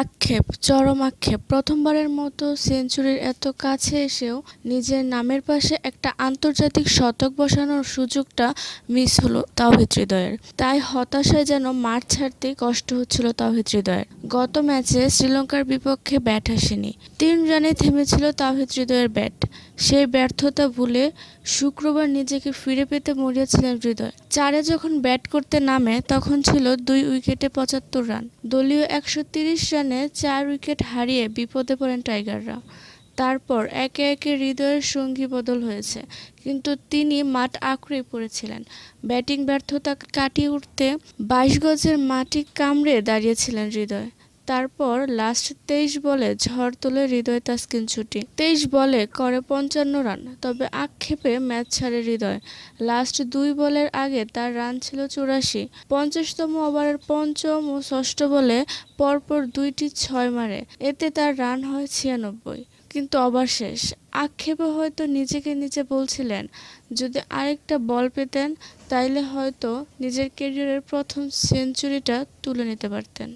আক্ষেপ চরম আক্ষেপ প্রথমবারের মতো সেঞ্চুরির এত কাছে এসেও নিজের নামের পাশে একটা আন্তর্জাতিক শতক বসানোর সুযোগটা মিস হলো তাওহিদ হৃদয়ের তাই হতাশায় যেন মাঠ ছাড়তে কষ্ট হচ্ছিল তাওহিদ হৃদয়ের গত ম্যাচে শ্রীলঙ্কার বিপক্ষে ব্যাট আসেনি তিন রানে থেমেছিল তাওহিদ হৃদয়ের ব্যাট সেই ব্যর্থতা ভুলে শুক্রবার নিজেকে ফিরে পেতে মরিয়াছিলেন হৃদয় চারে যখন ব্যাট করতে নামে তখন ছিল দুই উইকেটে পঁচাত্তর রান দলীয় একশো সেকশনে চার উইকেট হারিয়ে বিপদে পড়েন টাইগাররা তারপর একে একে হৃদয়ের সঙ্গী বদল হয়েছে কিন্তু তিনি মাঠ আঁকড়ে পড়েছিলেন ব্যাটিং ব্যর্থতা কাটিয়ে উঠতে বাইশ গজের মাটি কামড়ে দাঁড়িয়েছিলেন হৃদয় তারপর লাস্ট তেইশ বলে ঝড় তুলে হৃদয় তাস্কিন ছুটি তেইশ বলে করে পঞ্চান্ন রান তবে আক্ষেপে ম্যাচ ছাড়ে হৃদয় লাস্ট দুই বলের আগে তার রান ছিল চুরাশি পঞ্চাশতম ওভারের পঞ্চম ও ষষ্ঠ বলে পরপর দুইটি ছয় মারে এতে তার রান হয় ছিয়ানব্বই কিন্তু অবার শেষ আক্ষেপে হয়তো নিজেকে নিজে বলছিলেন যদি আরেকটা বল পেতেন তাইলে হয়তো নিজের কেরিয়ারের প্রথম সেঞ্চুরিটা তুলে নিতে পারতেন